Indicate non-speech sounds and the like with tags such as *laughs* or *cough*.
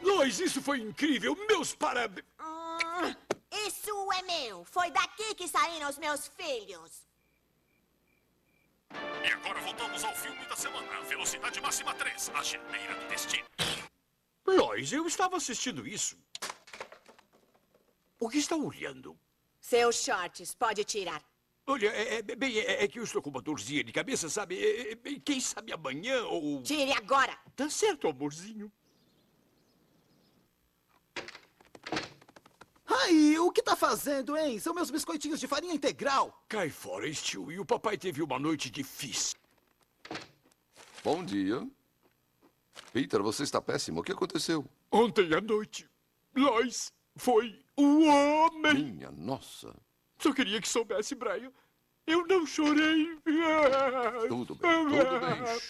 Lois, isso foi incrível! Meus parabéns! Ah, isso é meu! Foi daqui que saíram os meus filhos! E agora voltamos ao filme da semana, Velocidade Máxima 3, A Geneira do Destino. Lois, eu estava assistindo isso. O que está olhando? Seus shorts, pode tirar. Olha, é, é, bem, é, é, que eu estou com uma dorzinha de cabeça, sabe? É, é quem sabe amanhã ou... Tire agora! Tá certo, amorzinho. o que tá fazendo, hein? São meus biscoitinhos de farinha integral. Cai fora, Steel. E o papai teve uma noite difícil. Bom dia. Peter, você está péssimo. O que aconteceu? Ontem à noite, Lois foi o homem. Minha nossa. Só queria que soubesse, Brian. Eu não chorei. Tudo bem, tudo bem. *laughs*